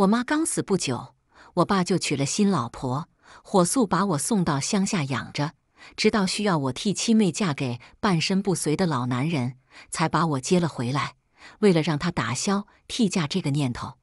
我妈刚死不久，我爸就娶了新老婆，火速把我送到乡下养着，直到需要我替七妹嫁给半身不遂的老男人，才把我接了回来。为了让他打消替嫁这个念头，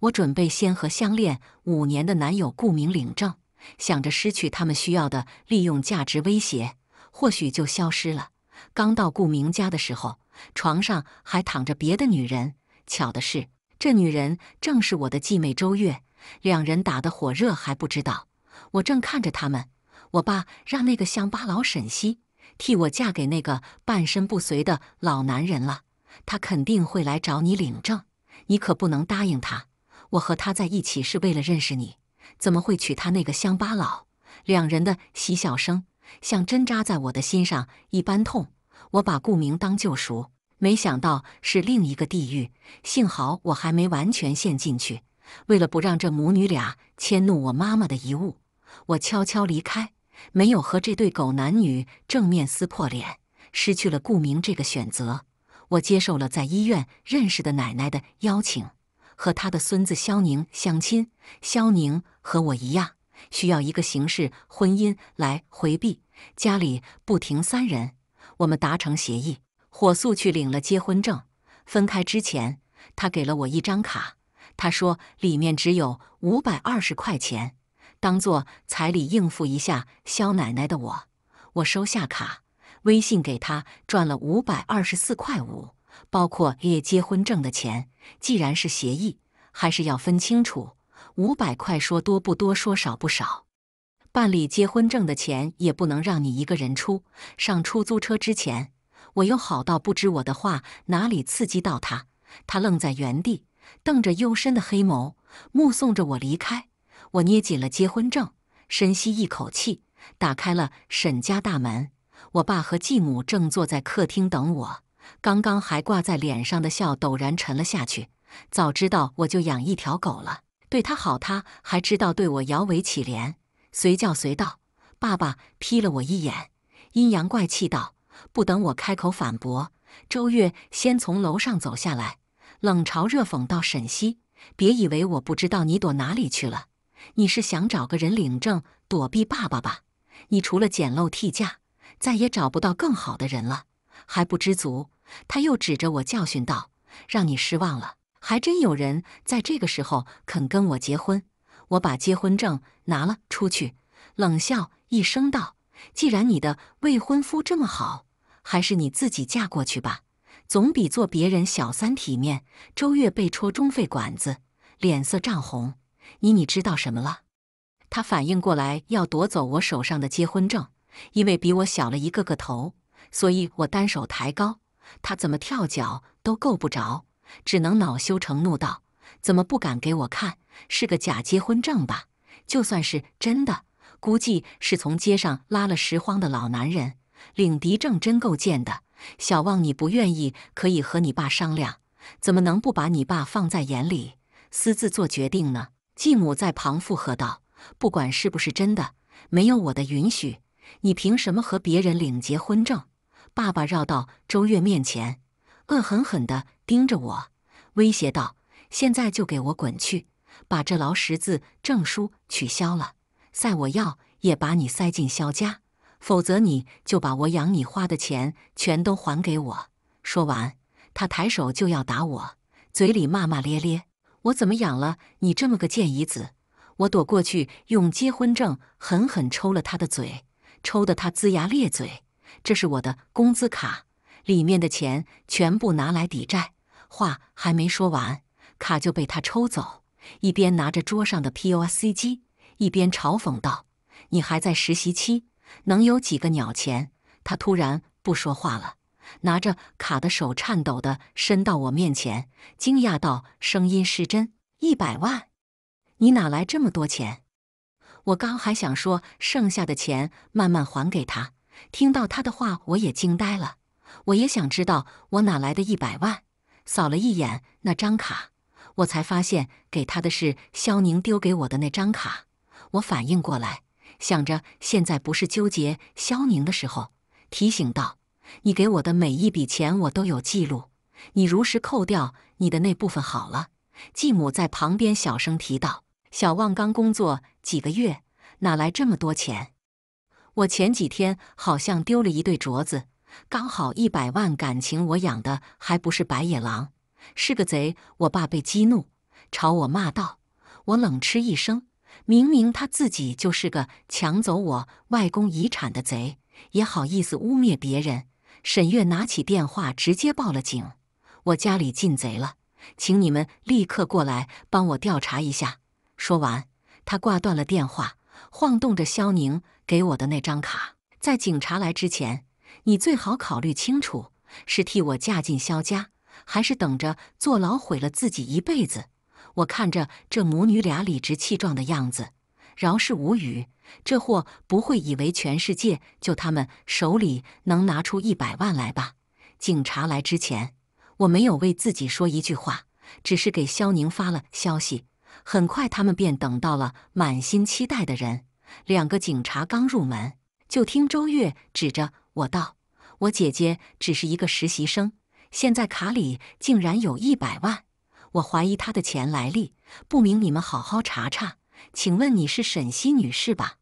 我准备先和相恋五年的男友顾明领证，想着失去他们需要的利用价值威胁，或许就消失了。刚到顾明家的时候，床上还躺着别的女人，巧的是。这女人正是我的继妹周月，两人打得火热还不知道。我正看着他们，我爸让那个乡巴佬沈西替我嫁给那个半身不遂的老男人了，他肯定会来找你领证，你可不能答应他。我和他在一起是为了认识你，怎么会娶他那个乡巴佬？两人的嬉笑声像针扎在我的心上一般痛，我把顾明当救赎。没想到是另一个地狱，幸好我还没完全陷进去。为了不让这母女俩迁怒我妈妈的遗物，我悄悄离开，没有和这对狗男女正面撕破脸。失去了顾明这个选择，我接受了在医院认识的奶奶的邀请，和他的孙子肖宁相亲。肖宁和我一样，需要一个形式婚姻来回避家里不停三人。我们达成协议。火速去领了结婚证，分开之前，他给了我一张卡，他说里面只有五百二十块钱，当做彩礼应付一下肖奶奶的我，我收下卡，微信给他转了五百二十四块五，包括也结婚证的钱。既然是协议，还是要分清楚，五百块说多不多，说少不少。办理结婚证的钱也不能让你一个人出，上出租车之前。我又好到不知我的话哪里刺激到他，他愣在原地，瞪着幽深的黑眸，目送着我离开。我捏紧了结婚证，深吸一口气，打开了沈家大门。我爸和继母正坐在客厅等我，刚刚还挂在脸上的笑陡然沉了下去。早知道我就养一条狗了，对他好，他还知道对我摇尾乞怜，随叫随到。爸爸瞥了我一眼，阴阳怪气道。不等我开口反驳，周月先从楼上走下来，冷嘲热讽道：“沈西，别以为我不知道你躲哪里去了。你是想找个人领证躲避爸爸吧？你除了捡漏替嫁，再也找不到更好的人了，还不知足？”他又指着我教训道：“让你失望了，还真有人在这个时候肯跟我结婚。”我把结婚证拿了出去，冷笑一声道：“既然你的未婚夫这么好。”还是你自己嫁过去吧，总比做别人小三体面。周月被戳中肺管子，脸色涨红。你你知道什么了？他反应过来要夺走我手上的结婚证，因为比我小了一个个头，所以我单手抬高，他怎么跳脚都够不着，只能恼羞成怒道：“怎么不敢给我看？是个假结婚证吧？就算是真的，估计是从街上拉了拾荒的老男人。”领敌证真够贱的，小旺，你不愿意可以和你爸商量，怎么能不把你爸放在眼里，私自做决定呢？继母在旁附和道：“不管是不是真的，没有我的允许，你凭什么和别人领结婚证？”爸爸绕到周月面前，恶狠狠地盯着我，威胁道：“现在就给我滚去，把这劳什子证书取消了，塞我要也把你塞进肖家。”否则你就把我养你花的钱全都还给我！说完，他抬手就要打我，嘴里骂骂咧咧：“我怎么养了你这么个贱姨子？”我躲过去，用结婚证狠狠抽了他的嘴，抽得他龇牙咧嘴。这是我的工资卡，里面的钱全部拿来抵债。话还没说完，卡就被他抽走，一边拿着桌上的 P O S 机，一边嘲讽道：“你还在实习期？”能有几个鸟钱？他突然不说话了，拿着卡的手颤抖的伸到我面前，惊讶到声音失真：“一百万，你哪来这么多钱？”我刚还想说剩下的钱慢慢还给他，听到他的话，我也惊呆了。我也想知道我哪来的一百万。扫了一眼那张卡，我才发现给他的是肖宁丢给我的那张卡。我反应过来。想着现在不是纠结肖宁的时候，提醒道：“你给我的每一笔钱我都有记录，你如实扣掉你的那部分好了。”继母在旁边小声提到：“小旺刚工作几个月，哪来这么多钱？”我前几天好像丢了一对镯子，刚好一百万，感情我养的还不是白眼狼，是个贼！我爸被激怒，朝我骂道：“我冷嗤一声。”明明他自己就是个抢走我外公遗产的贼，也好意思污蔑别人？沈月拿起电话，直接报了警：“我家里进贼了，请你们立刻过来帮我调查一下。”说完，她挂断了电话，晃动着肖宁给我的那张卡：“在警察来之前，你最好考虑清楚，是替我嫁进肖家，还是等着坐牢毁了自己一辈子。”我看着这母女俩理直气壮的样子，饶是无语。这货不会以为全世界就他们手里能拿出一百万来吧？警察来之前，我没有为自己说一句话，只是给肖宁发了消息。很快，他们便等到了满心期待的人。两个警察刚入门，就听周月指着我道：“我姐姐只是一个实习生，现在卡里竟然有一百万。”我怀疑他的钱来历不明，你们好好查查。请问你是沈西女士吧？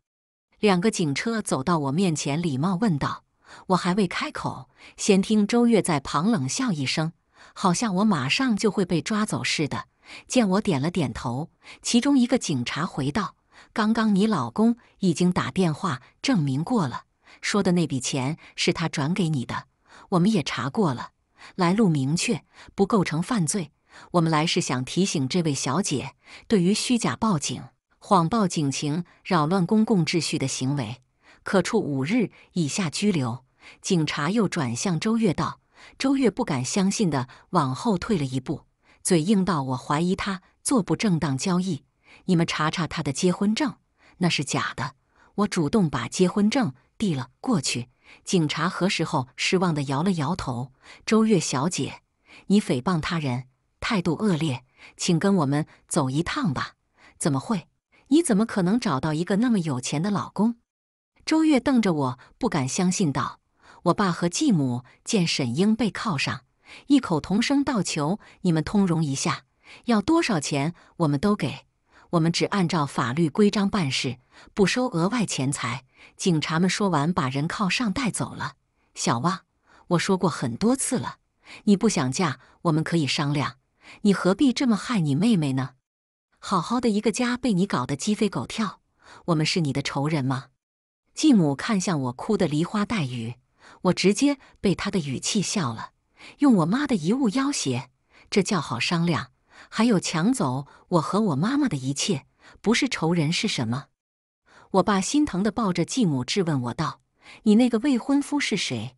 两个警车走到我面前，礼貌问道。我还未开口，先听周月在旁冷笑一声，好像我马上就会被抓走似的。见我点了点头，其中一个警察回道：“刚刚你老公已经打电话证明过了，说的那笔钱是他转给你的，我们也查过了，来路明确，不构成犯罪。”我们来是想提醒这位小姐，对于虚假报警、谎报警情、扰乱公共秩序的行为，可处五日以下拘留。警察又转向周月道：“周月不敢相信的往后退了一步，嘴硬道：‘我怀疑他做不正当交易，你们查查他的结婚证，那是假的。’我主动把结婚证递了过去。警察核实后，失望的摇了摇头。周月小姐，你诽谤他人。”态度恶劣，请跟我们走一趟吧。怎么会？你怎么可能找到一个那么有钱的老公？周月瞪着我，不敢相信道：“我爸和继母见沈英被铐上，异口同声道：‘求你们通融一下，要多少钱我们都给。我们只按照法律规章办事，不收额外钱财。’”警察们说完，把人铐上带走了。小旺，我说过很多次了，你不想嫁，我们可以商量。你何必这么害你妹妹呢？好好的一个家被你搞得鸡飞狗跳，我们是你的仇人吗？继母看向我，哭得梨花带雨。我直接被他的语气笑了。用我妈的遗物要挟，这叫好商量？还有抢走我和我妈妈的一切，不是仇人是什么？我爸心疼的抱着继母质问我道：“你那个未婚夫是谁？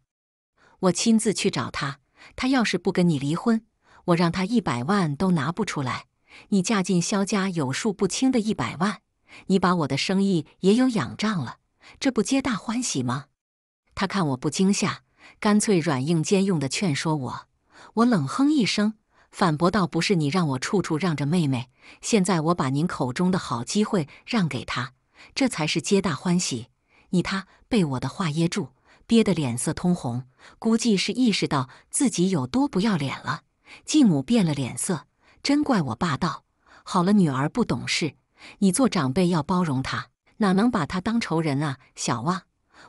我亲自去找他，他要是不跟你离婚。”我让他一百万都拿不出来，你嫁进萧家有数不清的一百万，你把我的生意也有仰仗了，这不皆大欢喜吗？他看我不惊吓，干脆软硬兼用的劝说我。我冷哼一声，反驳道：“不是你让我处处让着妹妹，现在我把您口中的好机会让给他，这才是皆大欢喜。”你他被我的话噎住，憋得脸色通红，估计是意识到自己有多不要脸了。继母变了脸色，真怪我霸道。好了，女儿不懂事，你做长辈要包容她，哪能把她当仇人啊？小旺，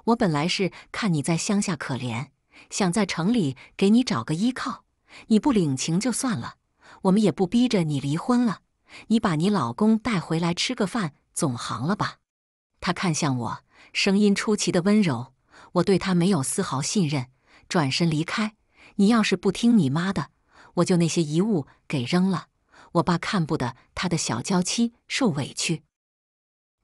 我本来是看你在乡下可怜，想在城里给你找个依靠。你不领情就算了，我们也不逼着你离婚了。你把你老公带回来吃个饭总行了吧？她看向我，声音出奇的温柔。我对她没有丝毫信任，转身离开。你要是不听你妈的。我就那些遗物给扔了，我爸看不得他的小娇妻受委屈，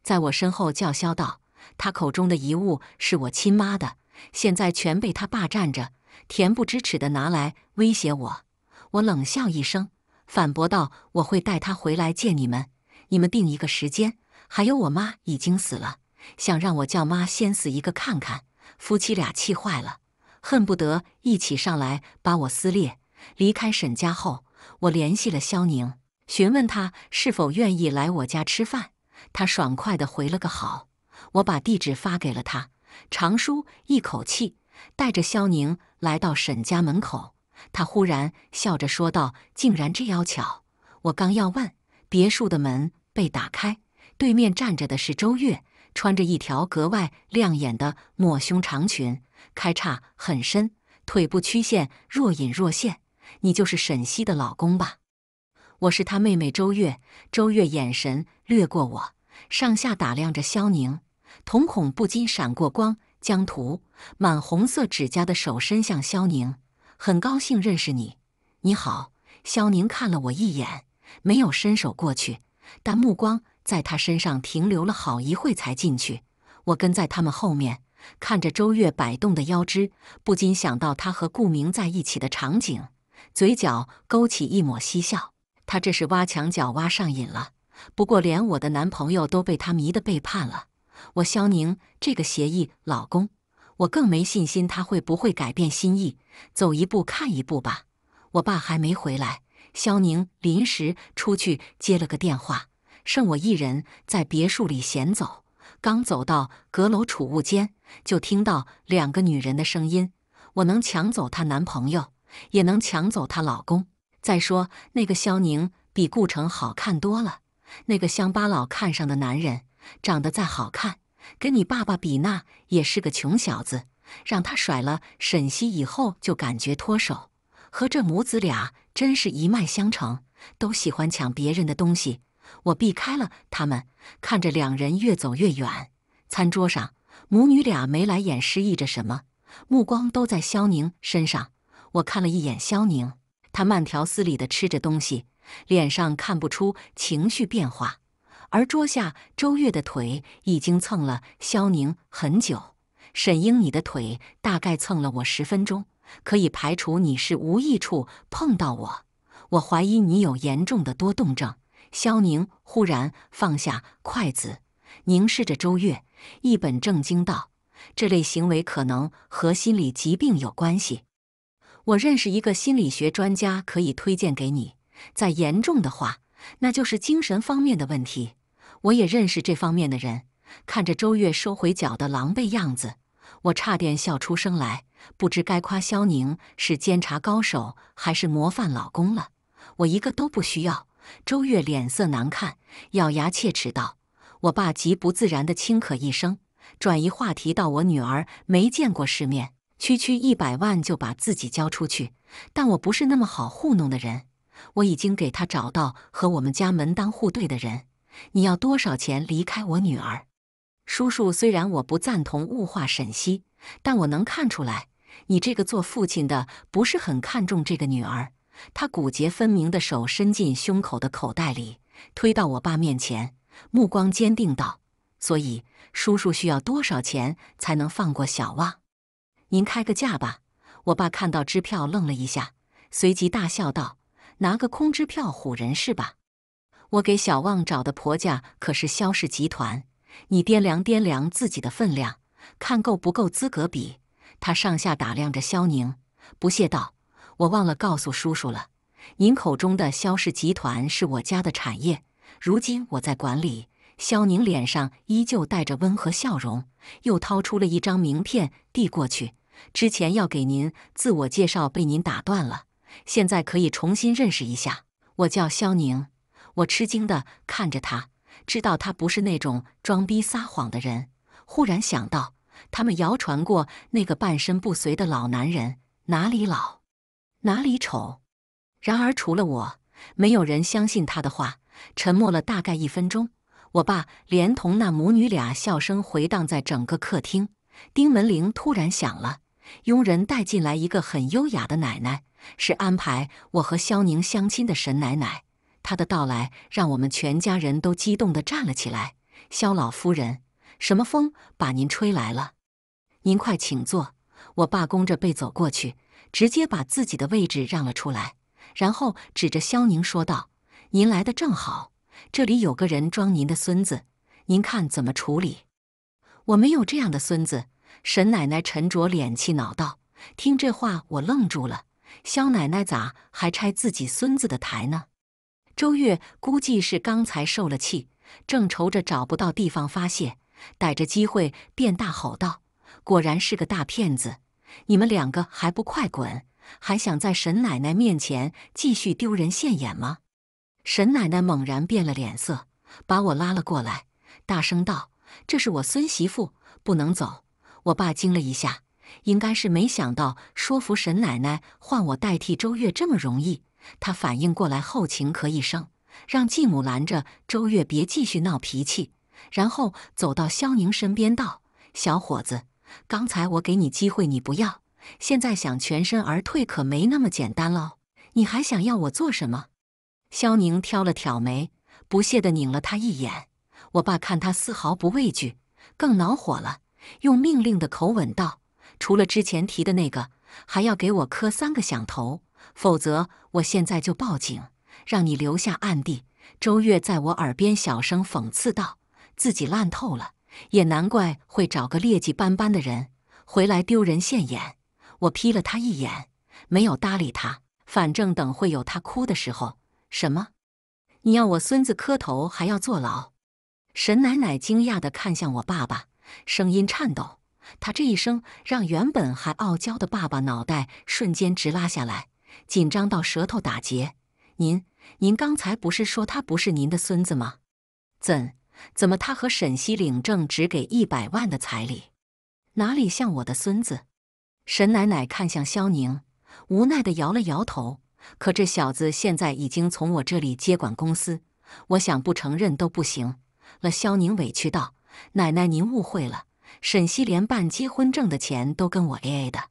在我身后叫嚣道：“他口中的遗物是我亲妈的，现在全被他霸占着，恬不知耻的拿来威胁我。”我冷笑一声，反驳道：“我会带他回来见你们，你们定一个时间。”还有我妈已经死了，想让我叫妈先死一个看看。夫妻俩气坏了，恨不得一起上来把我撕裂。离开沈家后，我联系了肖宁，询问他是否愿意来我家吃饭。他爽快地回了个好。我把地址发给了他，长舒一口气，带着肖宁来到沈家门口。他忽然笑着说道：“竟然这要巧！”我刚要问，别墅的门被打开，对面站着的是周月，穿着一条格外亮眼的抹胸长裙，开叉很深，腿部曲线若隐若现。你就是沈西的老公吧？我是他妹妹周月。周月眼神掠过我，上下打量着萧宁，瞳孔不禁闪过光，将涂满红色指甲的手伸向萧宁。很高兴认识你，你好，萧宁。看了我一眼，没有伸手过去，但目光在他身上停留了好一会才进去。我跟在他们后面，看着周月摆动的腰肢，不禁想到他和顾明在一起的场景。嘴角勾起一抹嬉笑，她这是挖墙脚挖上瘾了。不过，连我的男朋友都被她迷得背叛了。我肖宁这个协议老公，我更没信心他会不会改变心意。走一步看一步吧。我爸还没回来，肖宁临时出去接了个电话，剩我一人在别墅里闲走。刚走到阁楼储物间，就听到两个女人的声音。我能抢走她男朋友？也能抢走她老公。再说那个萧宁比顾城好看多了，那个乡巴佬看上的男人长得再好看，跟你爸爸比那也是个穷小子。让他甩了沈西以后，就感觉脱手。和这母子俩真是一脉相承，都喜欢抢别人的东西。我避开了他们，看着两人越走越远。餐桌上，母女俩眉来眼示意着什么，目光都在萧宁身上。我看了一眼肖宁，他慢条斯理地吃着东西，脸上看不出情绪变化。而桌下周月的腿已经蹭了肖宁很久。沈英，你的腿大概蹭了我十分钟，可以排除你是无意处碰到我。我怀疑你有严重的多动症。肖宁忽然放下筷子，凝视着周月，一本正经道：“这类行为可能和心理疾病有关系。”我认识一个心理学专家，可以推荐给你。再严重的话，那就是精神方面的问题。我也认识这方面的人。看着周月收回脚的狼狈样子，我差点笑出声来。不知该夸肖宁是监察高手，还是模范老公了。我一个都不需要。周月脸色难看，咬牙切齿道：“我爸极不自然的轻咳一声，转移话题到我女儿没见过世面。”区区一百万就把自己交出去，但我不是那么好糊弄的人。我已经给他找到和我们家门当户对的人。你要多少钱离开我女儿，叔叔？虽然我不赞同物化沈西，但我能看出来，你这个做父亲的不是很看重这个女儿。他骨节分明的手伸进胸口的口袋里，推到我爸面前，目光坚定道：“所以，叔叔需要多少钱才能放过小旺？”您开个价吧！我爸看到支票愣了一下，随即大笑道：“拿个空支票唬人是吧？”我给小旺找的婆家可是萧氏集团，你掂量掂量自己的分量，看够不够资格比。他上下打量着肖宁，不屑道：“我忘了告诉叔叔了，您口中的萧氏集团是我家的产业，如今我在管理。”肖宁脸上依旧带着温和笑容，又掏出了一张名片递过去。之前要给您自我介绍，被您打断了。现在可以重新认识一下，我叫肖宁。我吃惊地看着他，知道他不是那种装逼撒谎的人。忽然想到，他们谣传过那个半身不遂的老男人，哪里老，哪里丑。然而除了我，没有人相信他的话。沉默了大概一分钟，我爸连同那母女俩笑声回荡在整个客厅。丁门铃突然响了，佣人带进来一个很优雅的奶奶，是安排我和肖宁相亲的沈奶奶。她的到来让我们全家人都激动地站了起来。肖老夫人，什么风把您吹来了？您快请坐。我爸弓着背走过去，直接把自己的位置让了出来，然后指着肖宁说道：“您来的正好，这里有个人装您的孙子，您看怎么处理？”我没有这样的孙子，沈奶奶沉着脸，气恼道：“听这话，我愣住了。肖奶奶咋还拆自己孙子的台呢？”周月估计是刚才受了气，正愁着找不到地方发泄，逮着机会便大吼道：“果然是个大骗子！你们两个还不快滚？还想在沈奶奶面前继续丢人现眼吗？”沈奶奶猛然变了脸色，把我拉了过来，大声道。这是我孙媳妇，不能走。我爸惊了一下，应该是没想到说服沈奶奶换我代替周月这么容易。他反应过来后，轻咳一声，让继母拦着周月，别继续闹脾气。然后走到肖宁身边，道：“小伙子，刚才我给你机会，你不要。现在想全身而退，可没那么简单喽。你还想要我做什么？”肖宁挑了挑眉，不屑地拧了他一眼。我爸看他丝毫不畏惧，更恼火了，用命令的口吻道：“除了之前提的那个，还要给我磕三个响头，否则我现在就报警，让你留下案底。”周月在我耳边小声讽刺道：“自己烂透了，也难怪会找个劣迹斑斑的人回来丢人现眼。”我瞥了他一眼，没有搭理他。反正等会有他哭的时候。什么？你要我孙子磕头，还要坐牢？沈奶奶惊讶地看向我爸爸，声音颤抖。他这一声让原本还傲娇的爸爸脑袋瞬间直拉下来，紧张到舌头打结。您，您刚才不是说他不是您的孙子吗？怎，怎么他和沈西领证只给一百万的彩礼，哪里像我的孙子？沈奶奶看向肖宁，无奈地摇了摇头。可这小子现在已经从我这里接管公司，我想不承认都不行。了，肖宁委屈道：“奶奶，您误会了。沈西连办结婚证的钱都跟我 A A 的，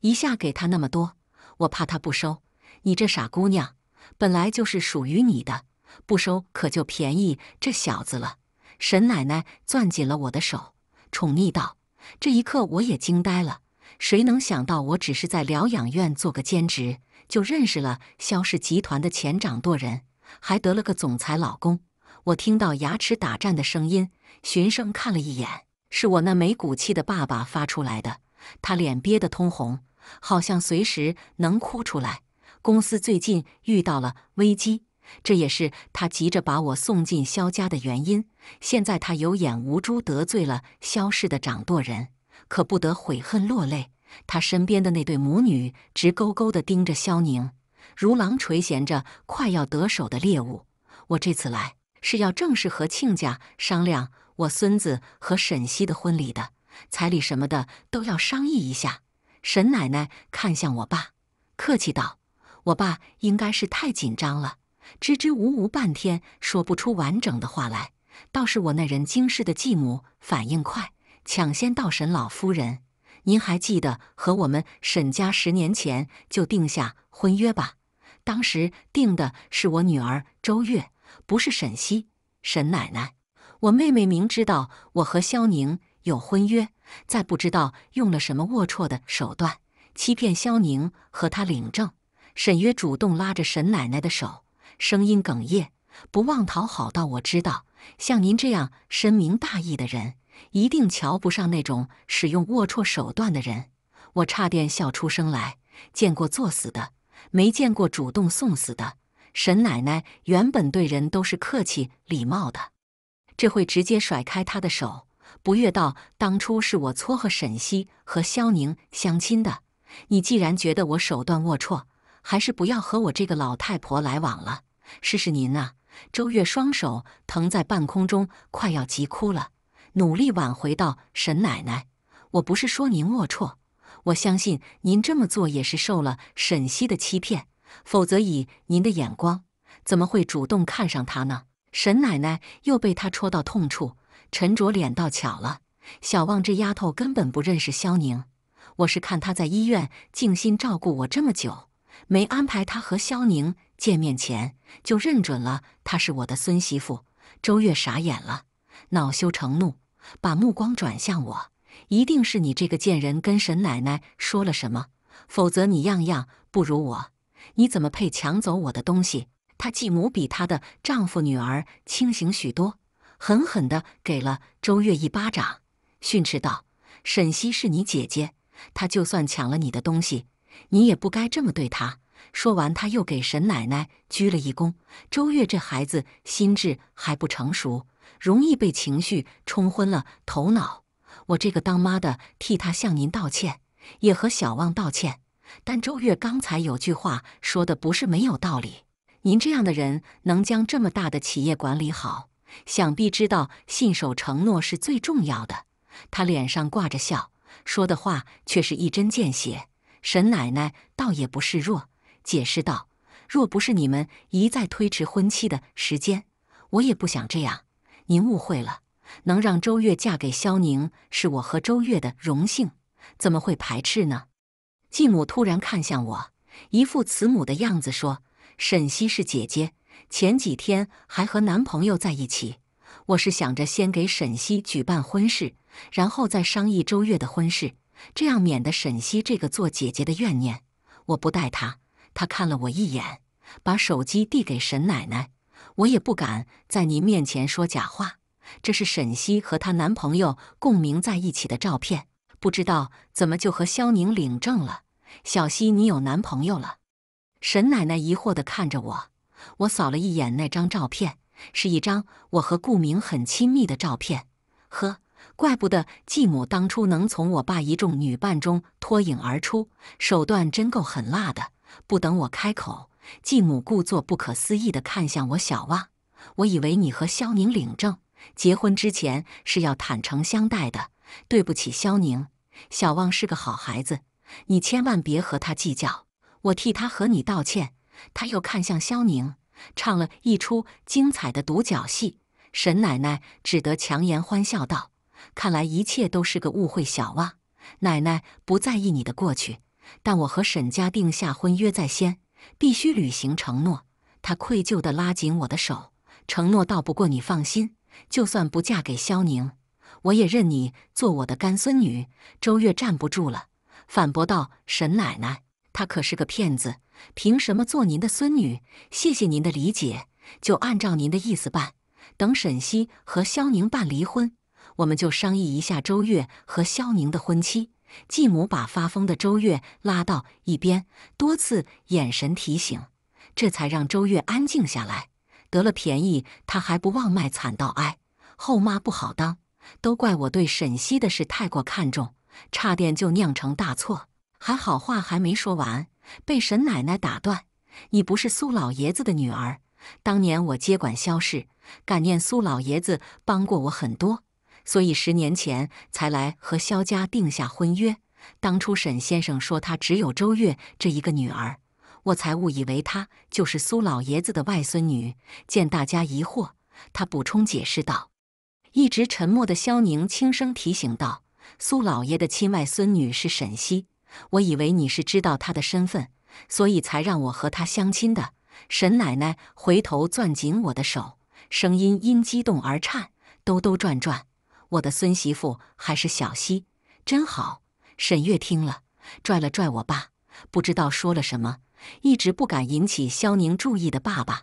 一下给他那么多，我怕他不收。你这傻姑娘，本来就是属于你的，不收可就便宜这小子了。”沈奶奶攥紧了我的手，宠溺道：“这一刻，我也惊呆了。谁能想到，我只是在疗养院做个兼职，就认识了肖氏集团的前掌舵人，还得了个总裁老公。”我听到牙齿打颤的声音，循声看了一眼，是我那没骨气的爸爸发出来的。他脸憋得通红，好像随时能哭出来。公司最近遇到了危机，这也是他急着把我送进萧家的原因。现在他有眼无珠，得罪了萧氏的掌舵人，可不得悔恨落泪。他身边的那对母女直勾勾地盯着萧宁，如狼垂涎着快要得手的猎物。我这次来。是要正式和亲家商量我孙子和沈西的婚礼的，彩礼什么的都要商议一下。沈奶奶看向我爸，客气道：“我爸应该是太紧张了，支支吾吾半天说不出完整的话来。倒是我那人京世的继母反应快，抢先到沈老夫人，您还记得和我们沈家十年前就定下婚约吧？当时定的是我女儿周月。’”不是沈西，沈奶奶，我妹妹明知道我和萧宁有婚约，再不知道用了什么龌龊的手段欺骗萧宁和他领证。沈约主动拉着沈奶奶的手，声音哽咽，不忘讨好道：“我知道，像您这样深明大义的人，一定瞧不上那种使用龌龊手段的人。”我差点笑出声来，见过作死的，没见过主动送死的。沈奶奶原本对人都是客气礼貌的，这会直接甩开她的手，不悦道：“当初是我撮合沈西和肖宁相亲的，你既然觉得我手段龌龊，还是不要和我这个老太婆来往了。”试试您啊，周月双手腾在半空中，快要急哭了，努力挽回道：“沈奶奶，我不是说您龌龊，我相信您这么做也是受了沈西的欺骗。”否则，以您的眼光，怎么会主动看上他呢？沈奶奶又被他戳到痛处，沉着脸道：“巧了，小旺这丫头根本不认识肖宁。我是看她在医院静心照顾我这么久，没安排她和肖宁见面前，就认准了她是我的孙媳妇。”周月傻眼了，恼羞成怒，把目光转向我：“一定是你这个贱人跟沈奶奶说了什么？否则你样样不如我。”你怎么配抢走我的东西？她继母比她的丈夫、女儿清醒许多，狠狠地给了周月一巴掌，训斥道：“沈西是你姐姐，她就算抢了你的东西，你也不该这么对她。”说完，她又给沈奶奶鞠了一躬。周月这孩子心智还不成熟，容易被情绪冲昏了头脑。我这个当妈的替她向您道歉，也和小旺道歉。但周月刚才有句话说的不是没有道理。您这样的人能将这么大的企业管理好，想必知道信守承诺是最重要的。他脸上挂着笑，说的话却是一针见血。沈奶奶倒也不示弱，解释道：“若不是你们一再推迟婚期的时间，我也不想这样。您误会了，能让周月嫁给萧宁，是我和周月的荣幸，怎么会排斥呢？”继母突然看向我，一副慈母的样子，说：“沈西是姐姐，前几天还和男朋友在一起。我是想着先给沈西举办婚事，然后再商议周月的婚事，这样免得沈西这个做姐姐的怨念。我不带她。”她看了我一眼，把手机递给沈奶奶。我也不敢在您面前说假话，这是沈西和她男朋友共鸣在一起的照片。不知道怎么就和肖宁领证了，小希，你有男朋友了？沈奶奶疑惑的看着我，我扫了一眼那张照片，是一张我和顾明很亲密的照片。呵，怪不得继母当初能从我爸一众女伴中脱颖而出，手段真够狠辣的。不等我开口，继母故作不可思议的看向我，小哇，我以为你和肖宁领证结婚之前是要坦诚相待的。对不起，肖宁，小旺是个好孩子，你千万别和他计较，我替他和你道歉。他又看向肖宁，唱了一出精彩的独角戏。沈奶奶只得强颜欢笑道：“看来一切都是个误会，小旺，奶奶不在意你的过去，但我和沈家定下婚约在先，必须履行承诺。”他愧疚地拉紧我的手，承诺道：“不过你放心，就算不嫁给肖宁。”我也认你做我的干孙女。周月站不住了，反驳道：“沈奶奶，他可是个骗子，凭什么做您的孙女？谢谢您的理解，就按照您的意思办。等沈西和肖宁办离婚，我们就商议一下周月和肖宁的婚期。”继母把发疯的周月拉到一边，多次眼神提醒，这才让周月安静下来。得了便宜，他还不忘卖惨道：“哀后妈不好当。”都怪我对沈西的事太过看重，差点就酿成大错。还好话还没说完，被沈奶奶打断：“你不是苏老爷子的女儿？当年我接管萧氏，感念苏老爷子帮过我很多，所以十年前才来和萧家定下婚约。当初沈先生说他只有周月这一个女儿，我才误以为她就是苏老爷子的外孙女。”见大家疑惑，他补充解释道。一直沉默的萧宁轻声提醒道：“苏老爷的亲外孙女是沈西，我以为你是知道她的身份，所以才让我和她相亲的。”沈奶奶回头攥紧我的手，声音因激动而颤：“兜兜转转，我的孙媳妇还是小西，真好。”沈月听了，拽了拽我爸，不知道说了什么，一直不敢引起萧宁注意的爸爸，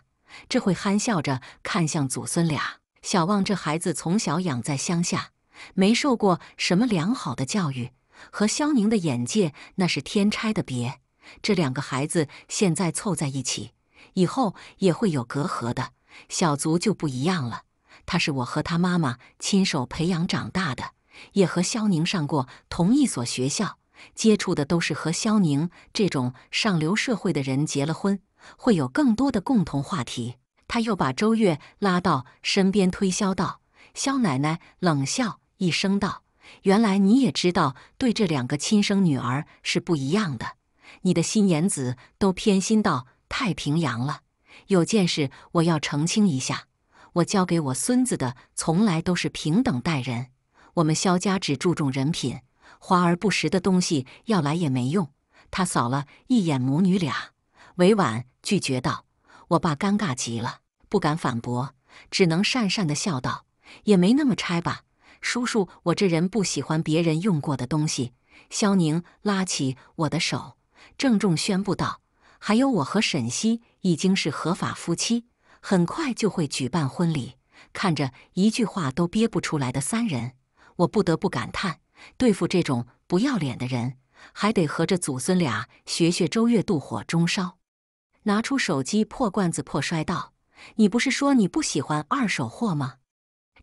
这会憨笑着看向祖孙俩。小旺这孩子从小养在乡下，没受过什么良好的教育，和肖宁的眼界那是天差的别。这两个孩子现在凑在一起，以后也会有隔阂的。小足就不一样了，他是我和他妈妈亲手培养长大的，也和肖宁上过同一所学校，接触的都是和肖宁这种上流社会的人，结了婚会有更多的共同话题。他又把周月拉到身边，推销道：“肖奶奶冷笑一声道，原来你也知道对这两个亲生女儿是不一样的，你的心眼子都偏心到太平洋了。有件事我要澄清一下，我教给我孙子的从来都是平等待人，我们肖家只注重人品，华而不实的东西要来也没用。”他扫了一眼母女俩，委婉拒绝道。我爸尴尬极了，不敢反驳，只能讪讪地笑道：“也没那么差吧，叔叔，我这人不喜欢别人用过的东西。”肖宁拉起我的手，郑重宣布道：“还有我和沈西已经是合法夫妻，很快就会举办婚礼。”看着一句话都憋不出来的三人，我不得不感叹：对付这种不要脸的人，还得和着祖孙俩学学周越，渡火中烧。拿出手机，破罐子破摔道：“你不是说你不喜欢二手货吗？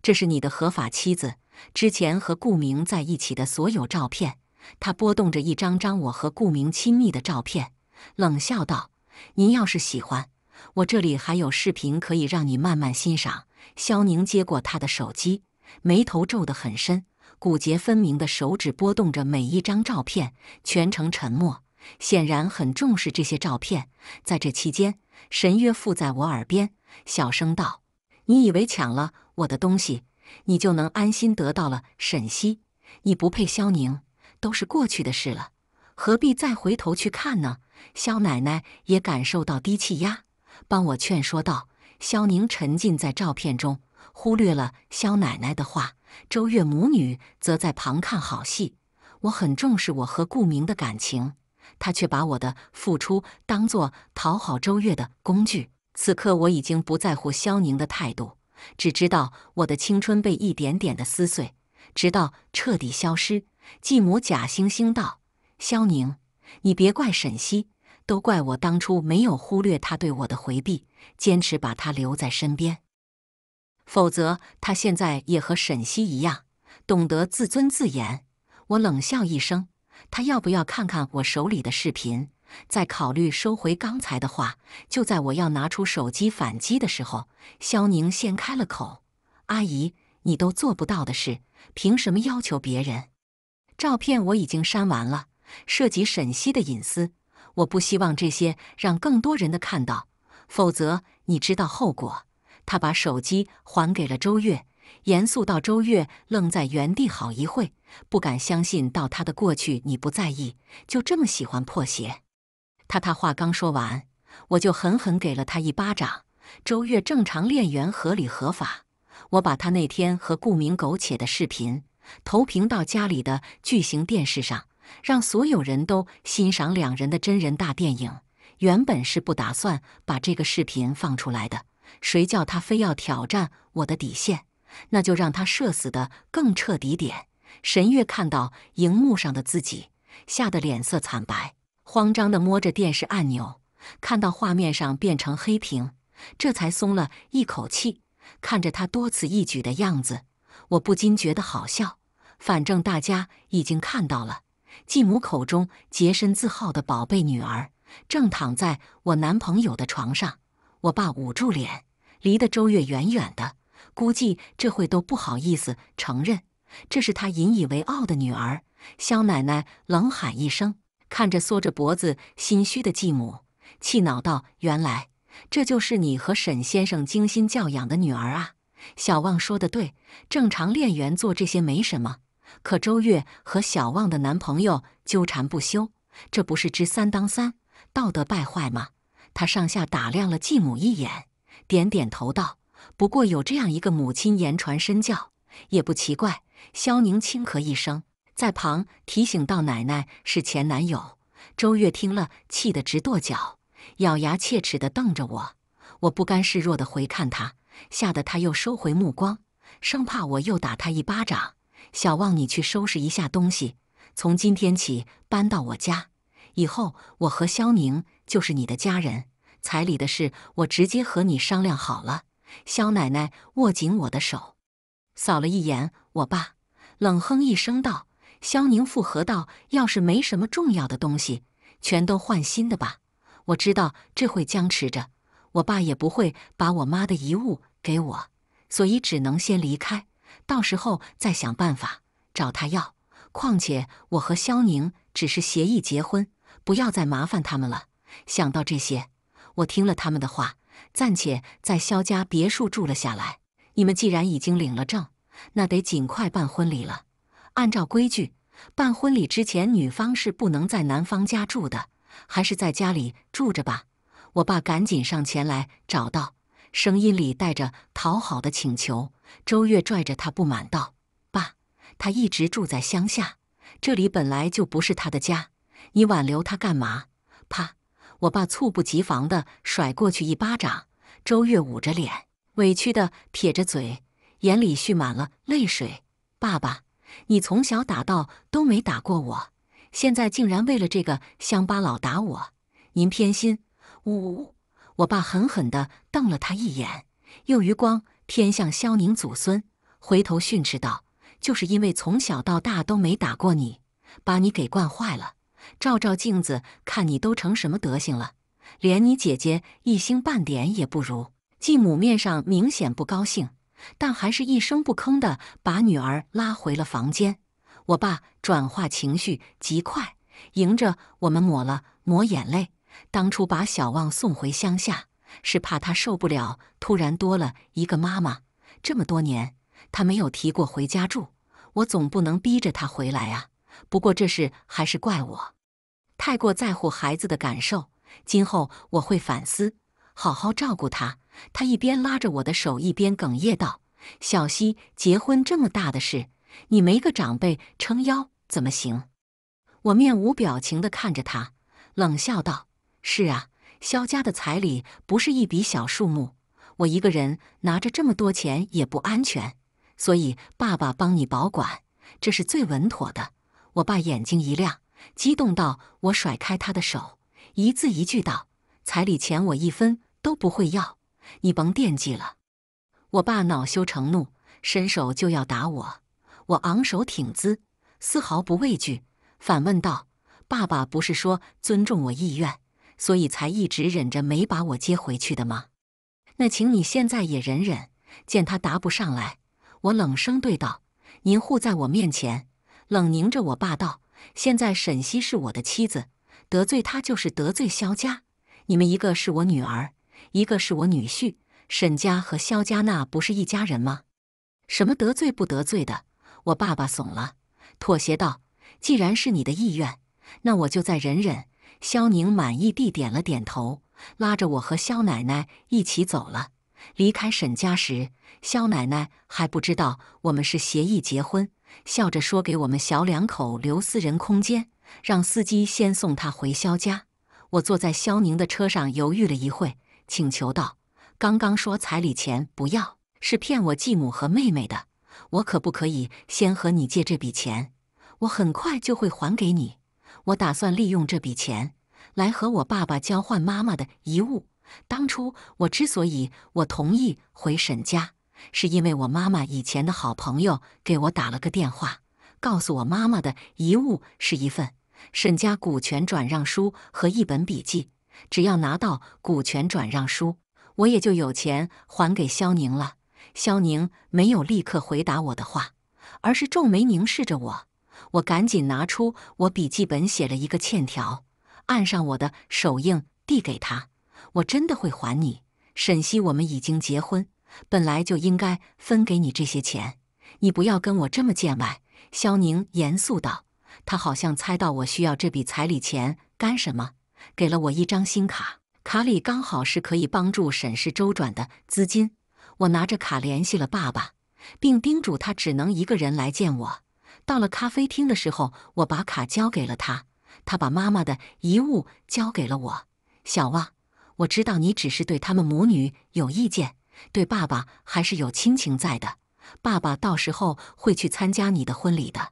这是你的合法妻子之前和顾明在一起的所有照片。”他拨动着一张张我和顾明亲密的照片，冷笑道：“您要是喜欢，我这里还有视频，可以让你慢慢欣赏。”肖宁接过他的手机，眉头皱得很深，骨节分明的手指拨动着每一张照片，全程沉默。显然很重视这些照片。在这期间，神约附在我耳边小声道：“你以为抢了我的东西，你就能安心得到了？沈西，你不配。”萧宁，都是过去的事了，何必再回头去看呢？肖奶奶也感受到低气压，帮我劝说道。肖宁沉浸在照片中，忽略了肖奶奶的话。周月母女则在旁看好戏。我很重视我和顾明的感情。他却把我的付出当做讨好周月的工具。此刻我已经不在乎肖宁的态度，只知道我的青春被一点点的撕碎，直到彻底消失。继母假惺惺道：“肖宁，你别怪沈西，都怪我当初没有忽略他对我的回避，坚持把他留在身边，否则他现在也和沈西一样，懂得自尊自严。”我冷笑一声。他要不要看看我手里的视频？再考虑收回刚才的话。就在我要拿出手机反击的时候，肖宁先开了口：“阿姨，你都做不到的事，凭什么要求别人？照片我已经删完了，涉及沈西的隐私，我不希望这些让更多人的看到，否则你知道后果。”他把手机还给了周月。严肃到周月愣在原地好一会，不敢相信。到他的过去你不在意，就这么喜欢破鞋？他他话刚说完，我就狠狠给了他一巴掌。周月正常恋缘合理合法。我把他那天和顾明苟且的视频投屏到家里的巨型电视上，让所有人都欣赏两人的真人大电影。原本是不打算把这个视频放出来的，谁叫他非要挑战我的底线？那就让他射死的更彻底点。神月看到荧幕上的自己，吓得脸色惨白，慌张的摸着电视按钮，看到画面上变成黑屏，这才松了一口气。看着他多此一举的样子，我不禁觉得好笑。反正大家已经看到了，继母口中洁身自好的宝贝女儿，正躺在我男朋友的床上。我爸捂住脸，离得周月远远的。估计这会都不好意思承认，这是他引以为傲的女儿。肖奶奶冷喊一声，看着缩着脖子、心虚的继母，气恼道：“原来这就是你和沈先生精心教养的女儿啊！”小旺说的对，正常恋缘做这些没什么，可周月和小旺的男朋友纠缠不休，这不是知三当三、道德败坏吗？他上下打量了继母一眼，点点头道。不过有这样一个母亲言传身教，也不奇怪。肖宁轻咳一声，在旁提醒道：“奶奶是前男友。”周月听了，气得直跺脚，咬牙切齿地瞪着我。我不甘示弱地回看他，吓得他又收回目光，生怕我又打他一巴掌。小旺，你去收拾一下东西，从今天起搬到我家。以后我和肖宁就是你的家人。彩礼的事，我直接和你商量好了。肖奶奶握紧我的手，扫了一眼我爸，冷哼一声道：“肖宁附和道，要是没什么重要的东西，全都换新的吧。我知道这会僵持着，我爸也不会把我妈的遗物给我，所以只能先离开，到时候再想办法找他要。况且我和肖宁只是协议结婚，不要再麻烦他们了。想到这些，我听了他们的话。”暂且在肖家别墅住了下来。你们既然已经领了证，那得尽快办婚礼了。按照规矩，办婚礼之前，女方是不能在男方家住的，还是在家里住着吧。我爸赶紧上前来找到，声音里带着讨好的请求。周月拽着他不满道：“爸，他一直住在乡下，这里本来就不是他的家，你挽留他干嘛？”啪。我爸猝不及防地甩过去一巴掌，周月捂着脸，委屈地撇着嘴，眼里蓄满了泪水。爸爸，你从小打到都没打过我，现在竟然为了这个乡巴佬打我，您偏心！呜呜！我爸狠狠地瞪了他一眼，又余光偏向萧宁祖孙，回头训斥道：“就是因为从小到大都没打过你，把你给惯坏了。”照照镜子，看你都成什么德行了，连你姐姐一星半点也不如。继母面上明显不高兴，但还是一声不吭地把女儿拉回了房间。我爸转化情绪极快，迎着我们抹了抹眼泪。当初把小旺送回乡下，是怕他受不了突然多了一个妈妈。这么多年，他没有提过回家住，我总不能逼着他回来啊。不过这事还是怪我，太过在乎孩子的感受。今后我会反思，好好照顾他。他一边拉着我的手，一边哽咽道：“小溪，结婚这么大的事，你没个长辈撑腰怎么行？”我面无表情地看着他，冷笑道：“是啊，肖家的彩礼不是一笔小数目，我一个人拿着这么多钱也不安全，所以爸爸帮你保管，这是最稳妥的。”我爸眼睛一亮，激动道：“我甩开他的手，一字一句道：‘彩礼钱我一分都不会要，你甭惦记了。’”我爸恼羞成怒，伸手就要打我。我昂首挺姿，丝毫不畏惧，反问道：“爸爸不是说尊重我意愿，所以才一直忍着没把我接回去的吗？那，请你现在也忍忍。”见他答不上来，我冷声对道：“您护在我面前。”冷凝着我，霸道。现在沈西是我的妻子，得罪她就是得罪萧家。你们一个是我女儿，一个是我女婿，沈家和萧家那不是一家人吗？什么得罪不得罪的？我爸爸怂了，妥协道：“既然是你的意愿，那我就再忍忍。”萧宁满意地点了点头，拉着我和萧奶奶一起走了。离开沈家时，萧奶奶还不知道我们是协议结婚。笑着说：“给我们小两口留私人空间，让司机先送他回肖家。”我坐在肖宁的车上，犹豫了一会，请求道：“刚刚说彩礼钱不要，是骗我继母和妹妹的。我可不可以先和你借这笔钱？我很快就会还给你。我打算利用这笔钱来和我爸爸交换妈妈的遗物。当初我之所以我同意回沈家。”是因为我妈妈以前的好朋友给我打了个电话，告诉我妈妈的遗物是一份沈家股权转让书和一本笔记。只要拿到股权转让书，我也就有钱还给肖宁了。肖宁没有立刻回答我的话，而是皱眉凝视着我。我赶紧拿出我笔记本，写了一个欠条，按上我的手印，递给他。我真的会还你，沈西。我们已经结婚。本来就应该分给你这些钱，你不要跟我这么见外。”肖宁严肃道。他好像猜到我需要这笔彩礼钱干什么，给了我一张新卡，卡里刚好是可以帮助沈氏周转的资金。我拿着卡联系了爸爸，并叮嘱他只能一个人来见我。到了咖啡厅的时候，我把卡交给了他，他把妈妈的遗物交给了我。小旺，我知道你只是对他们母女有意见。对爸爸还是有亲情在的，爸爸到时候会去参加你的婚礼的，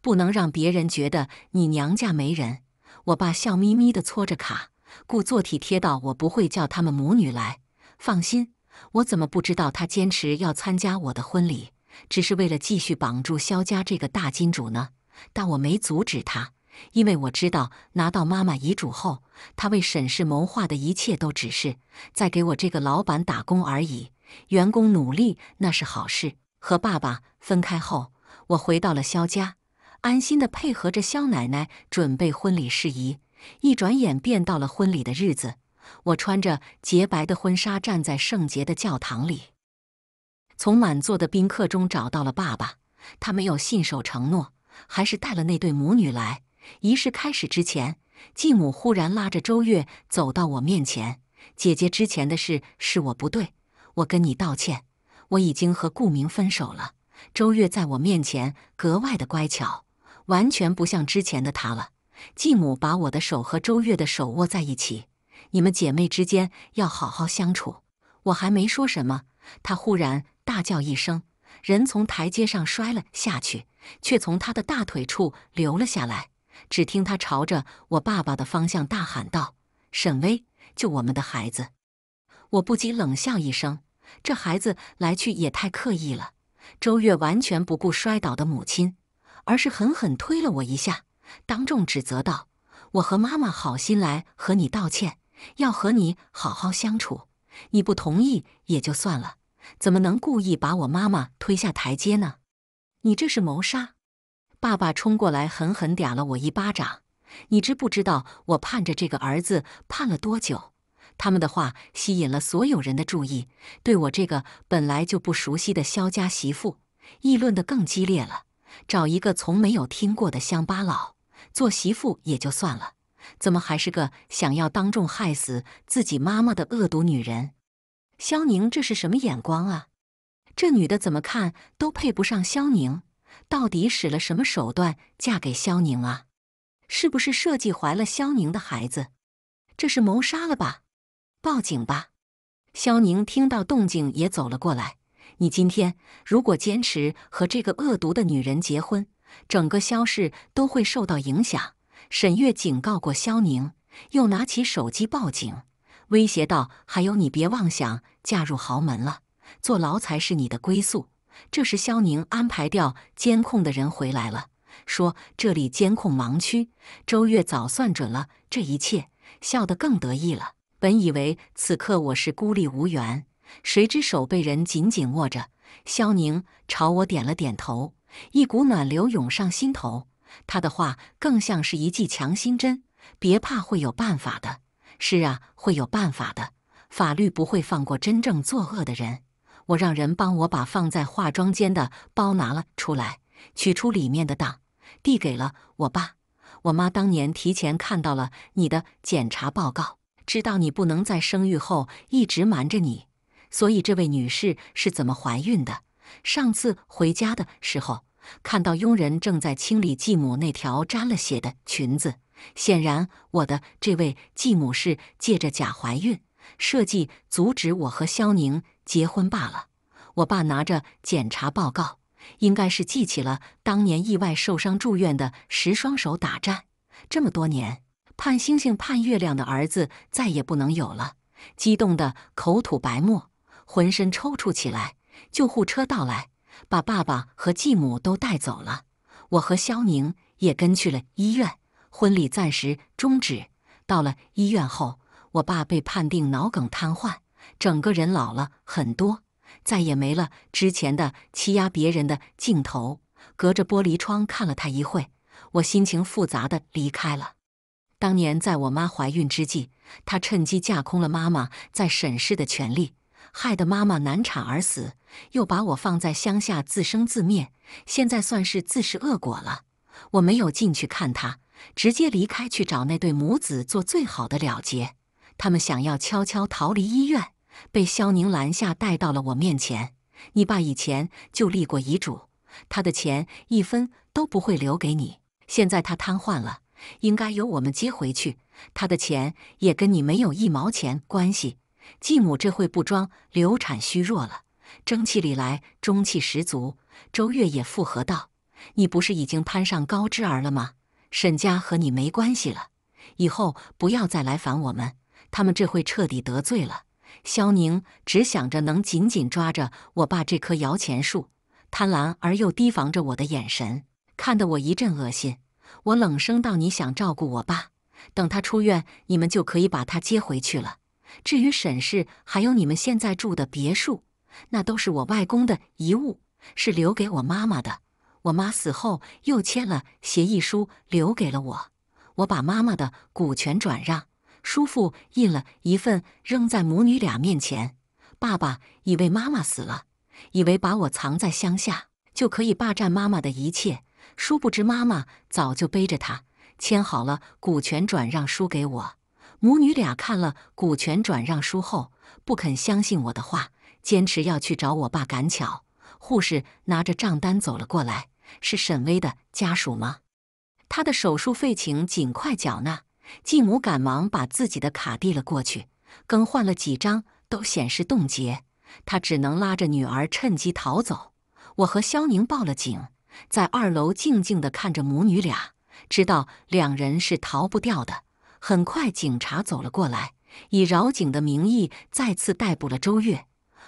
不能让别人觉得你娘家没人。我爸笑眯眯地搓着卡，故作体贴道：“我不会叫他们母女来，放心，我怎么不知道他坚持要参加我的婚礼，只是为了继续绑住肖家这个大金主呢？但我没阻止他。”因为我知道拿到妈妈遗嘱后，她为沈氏谋划的一切都只是在给我这个老板打工而已。员工努力那是好事。和爸爸分开后，我回到了肖家，安心的配合着肖奶奶准备婚礼事宜。一转眼便到了婚礼的日子，我穿着洁白的婚纱站在圣洁的教堂里，从满座的宾客中找到了爸爸。他没有信守承诺，还是带了那对母女来。仪式开始之前，继母忽然拉着周月走到我面前：“姐姐之前的事是我不对，我跟你道歉。我已经和顾明分手了。”周月在我面前格外的乖巧，完全不像之前的她了。继母把我的手和周月的手握在一起：“你们姐妹之间要好好相处。”我还没说什么，她忽然大叫一声，人从台阶上摔了下去，却从她的大腿处流了下来。只听他朝着我爸爸的方向大喊道：“沈巍，救我们的孩子！”我不禁冷笑一声，这孩子来去也太刻意了。周月完全不顾摔倒的母亲，而是狠狠推了我一下，当众指责道：“我和妈妈好心来和你道歉，要和你好好相处，你不同意也就算了，怎么能故意把我妈妈推下台阶呢？你这是谋杀！”爸爸冲过来，狠狠点了我一巴掌。你知不知道，我盼着这个儿子盼了多久？他们的话吸引了所有人的注意，对我这个本来就不熟悉的肖家媳妇，议论的更激烈了。找一个从没有听过的乡巴佬做媳妇也就算了，怎么还是个想要当众害死自己妈妈的恶毒女人？肖宁这是什么眼光啊？这女的怎么看都配不上肖宁。到底使了什么手段嫁给萧宁啊？是不是设计怀了萧宁的孩子？这是谋杀了吧？报警吧！萧宁听到动静也走了过来。你今天如果坚持和这个恶毒的女人结婚，整个萧氏都会受到影响。沈月警告过萧宁，又拿起手机报警，威胁道：“还有，你别妄想嫁入豪门了，坐牢才是你的归宿。”这时，肖宁安排调监控的人回来了，说这里监控盲区。周月早算准了这一切，笑得更得意了。本以为此刻我是孤立无援，谁知手被人紧紧握着。肖宁朝我点了点头，一股暖流涌上心头。他的话更像是一剂强心针：“别怕，会有办法的。”“是啊，会有办法的。法律不会放过真正作恶的人。”我让人帮我把放在化妆间的包拿了出来，取出里面的档，递给了我爸。我妈当年提前看到了你的检查报告，知道你不能在生育后一直瞒着你，所以这位女士是怎么怀孕的？上次回家的时候，看到佣人正在清理继母那条沾了血的裙子，显然我的这位继母是借着假怀孕设计阻止我和肖宁。结婚罢了。我爸拿着检查报告，应该是记起了当年意外受伤住院的十双手打颤。这么多年盼星星盼月亮的儿子再也不能有了，激动的口吐白沫，浑身抽搐起来。救护车到来，把爸爸和继母都带走了。我和肖宁也跟去了医院，婚礼暂时中止。到了医院后，我爸被判定脑梗瘫痪。整个人老了很多，再也没了之前的欺压别人的镜头。隔着玻璃窗看了他一会我心情复杂的离开了。当年在我妈怀孕之际，他趁机架空了妈妈在沈氏的权利，害得妈妈难产而死，又把我放在乡下自生自灭。现在算是自食恶果了。我没有进去看他，直接离开去找那对母子做最好的了结。他们想要悄悄逃离医院。被肖宁拦下，带到了我面前。你爸以前就立过遗嘱，他的钱一分都不会留给你。现在他瘫痪了，应该由我们接回去。他的钱也跟你没有一毛钱关系。继母这会不装流产虚弱了，争气里来，中气十足。周月也附和道：“你不是已经攀上高枝儿了吗？沈家和你没关系了，以后不要再来烦我们。他们这会彻底得罪了。”肖宁只想着能紧紧抓着我爸这棵摇钱树，贪婪而又提防着我的眼神，看得我一阵恶心。我冷声道：“你想照顾我爸？等他出院，你们就可以把他接回去了。至于沈氏，还有你们现在住的别墅，那都是我外公的遗物，是留给我妈妈的。我妈死后又签了协议书，留给了我。我把妈妈的股权转让。”叔父印了一份扔在母女俩面前，爸爸以为妈妈死了，以为把我藏在乡下就可以霸占妈妈的一切，殊不知妈妈早就背着他签好了股权转让书给我。母女俩看了股权转让书后，不肯相信我的话，坚持要去找我爸赶巧。护士拿着账单走了过来：“是沈巍的家属吗？他的手术费请尽快缴纳。”继母赶忙把自己的卡递了过去，更换了几张，都显示冻结。她只能拉着女儿趁机逃走。我和肖宁报了警，在二楼静静地看着母女俩，知道两人是逃不掉的。很快，警察走了过来，以饶警的名义再次逮捕了周月，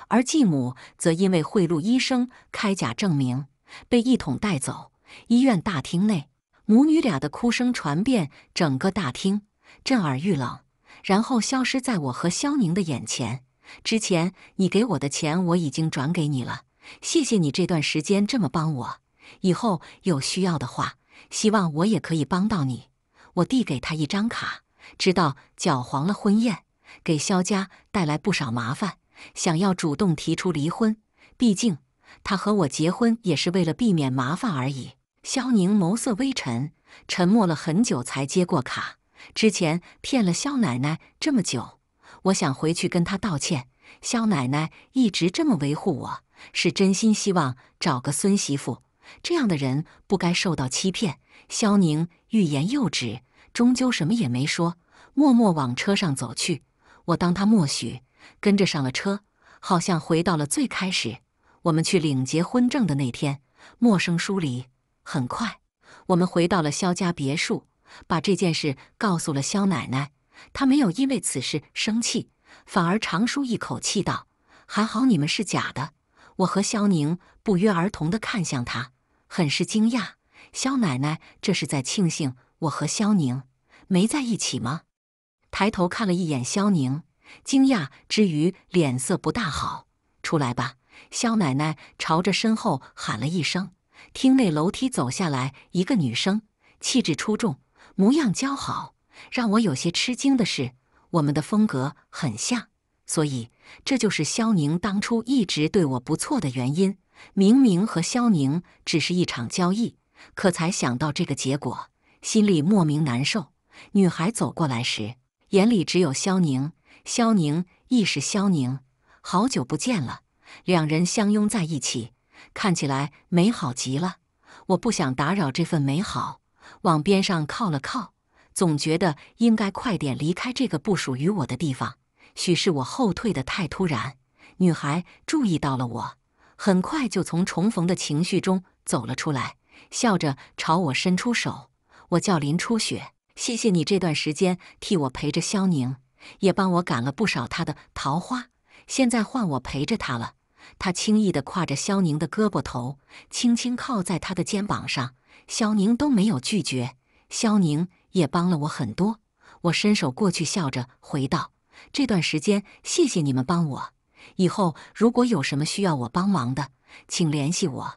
而继母则因为贿赂医生开假证明，被一统带走。医院大厅内。母女俩的哭声传遍整个大厅，震耳欲聋，然后消失在我和肖宁的眼前。之前你给我的钱，我已经转给你了。谢谢你这段时间这么帮我，以后有需要的话，希望我也可以帮到你。我递给他一张卡，知道搅黄了婚宴，给肖家带来不少麻烦，想要主动提出离婚。毕竟他和我结婚也是为了避免麻烦而已。萧宁眸色微沉，沉默了很久才接过卡。之前骗了萧奶奶这么久，我想回去跟她道歉。萧奶奶一直这么维护我，是真心希望找个孙媳妇，这样的人不该受到欺骗。萧宁欲言又止，终究什么也没说，默默往车上走去。我当他默许，跟着上了车，好像回到了最开始我们去领结婚证的那天，陌生疏离。很快，我们回到了肖家别墅，把这件事告诉了肖奶奶。她没有因为此事生气，反而长舒一口气道：“还好你们是假的。”我和肖宁不约而同的看向她，很是惊讶。肖奶奶这是在庆幸我和肖宁没在一起吗？抬头看了一眼肖宁，惊讶之余脸色不大好。出来吧，肖奶奶朝着身后喊了一声。厅内楼梯走下来一个女生，气质出众，模样姣好。让我有些吃惊的是，我们的风格很像，所以这就是肖宁当初一直对我不错的原因。明明和肖宁只是一场交易，可才想到这个结果，心里莫名难受。女孩走过来时，眼里只有肖宁。肖宁亦是肖宁，好久不见了，两人相拥在一起。看起来美好极了，我不想打扰这份美好，往边上靠了靠。总觉得应该快点离开这个不属于我的地方。许是我后退的太突然，女孩注意到了我，很快就从重逢的情绪中走了出来，笑着朝我伸出手。我叫林初雪，谢谢你这段时间替我陪着萧宁，也帮我赶了不少他的桃花。现在换我陪着他了。他轻易地挎着萧宁的胳膊头，轻轻靠在他的肩膀上，萧宁都没有拒绝。萧宁也帮了我很多，我伸手过去，笑着回道：“这段时间谢谢你们帮我，以后如果有什么需要我帮忙的，请联系我。”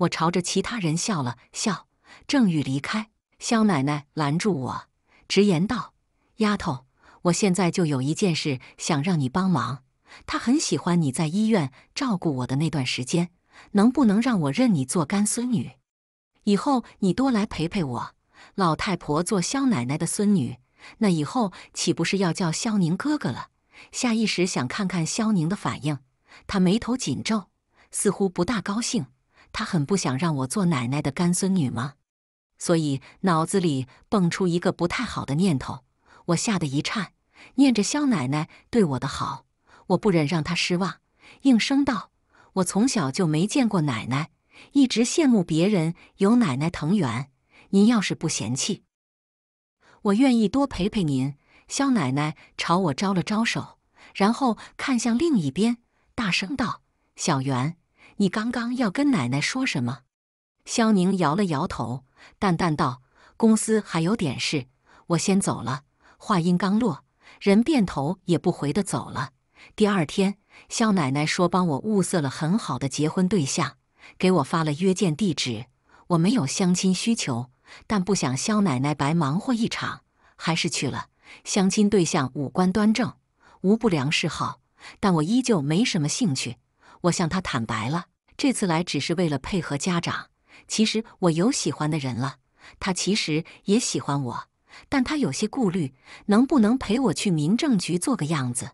我朝着其他人笑了笑，正欲离开，萧奶奶拦住我，直言道：“丫头，我现在就有一件事想让你帮忙。”他很喜欢你在医院照顾我的那段时间，能不能让我认你做干孙女？以后你多来陪陪我。老太婆做肖奶奶的孙女，那以后岂不是要叫肖宁哥哥了？下意识想看看肖宁的反应，他眉头紧皱，似乎不大高兴。他很不想让我做奶奶的干孙女吗？所以脑子里蹦出一个不太好的念头。我吓得一颤，念着肖奶奶对我的好。我不忍让他失望，应声道：“我从小就没见过奶奶，一直羡慕别人有奶奶。”疼圆。您要是不嫌弃，我愿意多陪陪您。”肖奶奶朝我招了招手，然后看向另一边，大声道：“小袁，你刚刚要跟奶奶说什么？”肖宁摇了摇头，淡淡道：“公司还有点事，我先走了。”话音刚落，人便头也不回的走了。第二天，肖奶奶说帮我物色了很好的结婚对象，给我发了约见地址。我没有相亲需求，但不想肖奶奶白忙活一场，还是去了。相亲对象五官端正，无不良嗜好，但我依旧没什么兴趣。我向他坦白了，这次来只是为了配合家长。其实我有喜欢的人了，他其实也喜欢我，但他有些顾虑，能不能陪我去民政局做个样子？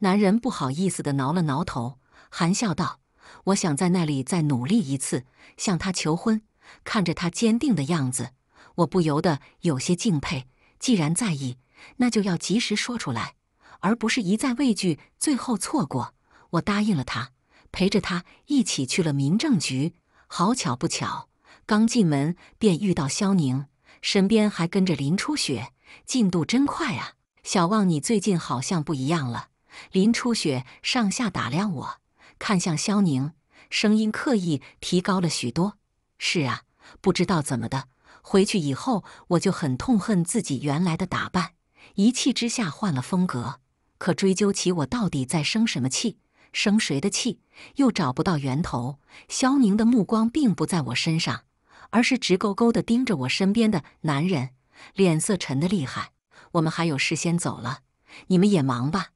男人不好意思地挠了挠头，含笑道：“我想在那里再努力一次，向他求婚。”看着他坚定的样子，我不由得有些敬佩。既然在意，那就要及时说出来，而不是一再畏惧，最后错过。我答应了他，陪着他一起去了民政局。好巧不巧，刚进门便遇到肖宁，身边还跟着林初雪，进度真快啊！小望，你最近好像不一样了。林初雪上下打量我，看向萧宁，声音刻意提高了许多：“是啊，不知道怎么的，回去以后我就很痛恨自己原来的打扮，一气之下换了风格。可追究起我到底在生什么气，生谁的气，又找不到源头。”萧宁的目光并不在我身上，而是直勾勾地盯着我身边的男人，脸色沉得厉害。我们还有事先走了，你们也忙吧。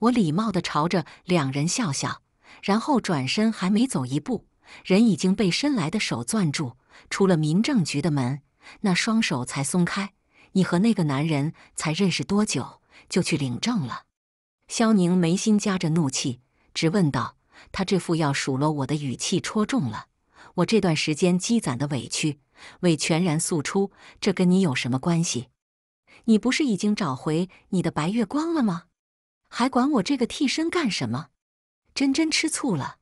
我礼貌地朝着两人笑笑，然后转身，还没走一步，人已经被伸来的手攥住，出了民政局的门，那双手才松开。你和那个男人才认识多久，就去领证了？肖宁眉心夹着怒气，直问道：“他这副要数落我的语气，戳中了我这段时间积攒的委屈，未全然诉出。这跟你有什么关系？你不是已经找回你的白月光了吗？”还管我这个替身干什么？真真吃醋了。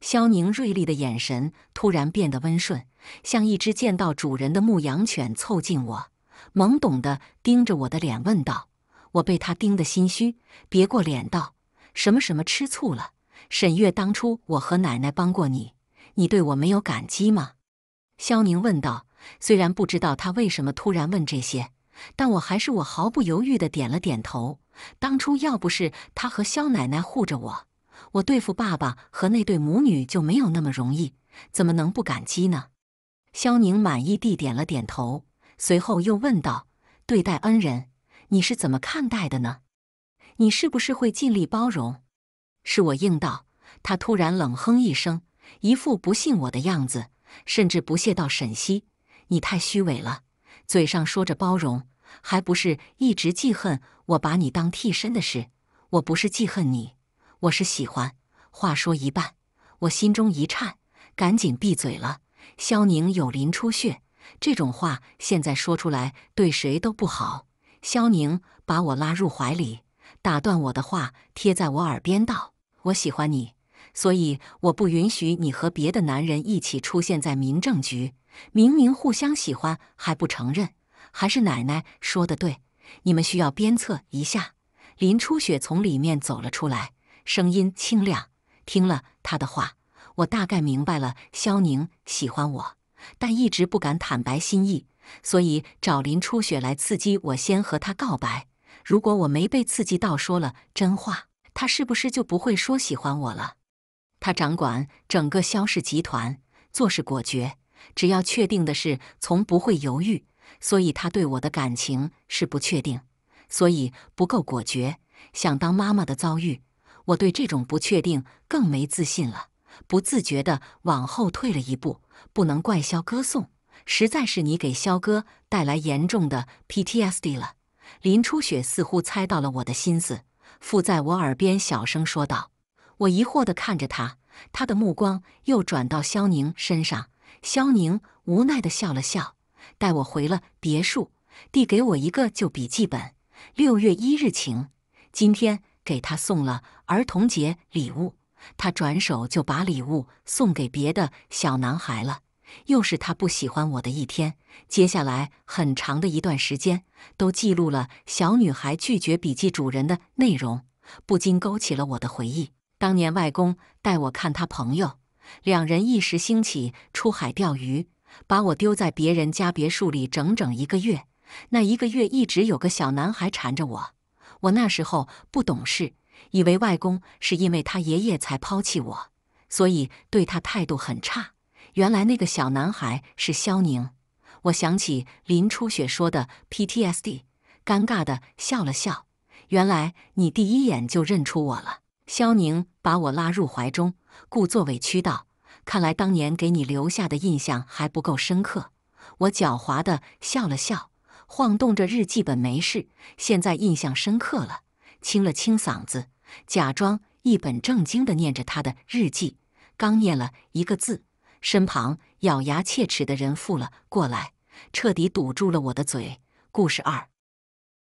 肖宁锐利的眼神突然变得温顺，像一只见到主人的牧羊犬，凑近我，懵懂的盯着我的脸问道：“我被他盯得心虚，别过脸道：‘什么什么吃醋了？’沈月当初我和奶奶帮过你，你对我没有感激吗？”肖宁问道。虽然不知道他为什么突然问这些，但我还是我毫不犹豫的点了点头。当初要不是他和肖奶奶护着我，我对付爸爸和那对母女就没有那么容易，怎么能不感激呢？肖宁满意地点了点头，随后又问道：“对待恩人，你是怎么看待的呢？你是不是会尽力包容？”是我应道。他突然冷哼一声，一副不信我的样子，甚至不屑道：“沈西，你太虚伪了，嘴上说着包容，还不是一直记恨。”我把你当替身的事，我不是记恨你，我是喜欢。话说一半，我心中一颤，赶紧闭嘴了。肖宁有林出血，这种话现在说出来对谁都不好。肖宁把我拉入怀里，打断我的话，贴在我耳边道：“我喜欢你，所以我不允许你和别的男人一起出现在民政局。明明互相喜欢还不承认，还是奶奶说的对。”你们需要鞭策一下。林初雪从里面走了出来，声音清亮。听了她的话，我大概明白了，萧宁喜欢我，但一直不敢坦白心意，所以找林初雪来刺激我，先和他告白。如果我没被刺激到，说了真话，他是不是就不会说喜欢我了？他掌管整个萧氏集团，做事果决，只要确定的事，从不会犹豫。所以他对我的感情是不确定，所以不够果决。想当妈妈的遭遇，我对这种不确定更没自信了，不自觉地往后退了一步。不能怪肖歌颂，实在是你给肖歌带来严重的 PTSD 了。林初雪似乎猜到了我的心思，附在我耳边小声说道。我疑惑地看着他，他的目光又转到肖宁身上。肖宁无奈地笑了笑。带我回了别墅，递给我一个旧笔记本。六月一日晴。今天给他送了儿童节礼物，他转手就把礼物送给别的小男孩了。又是他不喜欢我的一天。接下来很长的一段时间，都记录了小女孩拒绝笔记主人的内容，不禁勾起了我的回忆。当年外公带我看他朋友，两人一时兴起出海钓鱼。把我丢在别人家别墅里整整一个月，那一个月一直有个小男孩缠着我。我那时候不懂事，以为外公是因为他爷爷才抛弃我，所以对他态度很差。原来那个小男孩是肖宁。我想起林初雪说的 PTSD，尴尬的笑了笑。原来你第一眼就认出我了。肖宁把我拉入怀中，故作委屈道。看来当年给你留下的印象还不够深刻，我狡猾的笑了笑，晃动着日记本，没事。现在印象深刻了，清了清嗓子，假装一本正经的念着他的日记。刚念了一个字，身旁咬牙切齿的人附了过来，彻底堵住了我的嘴。故事二。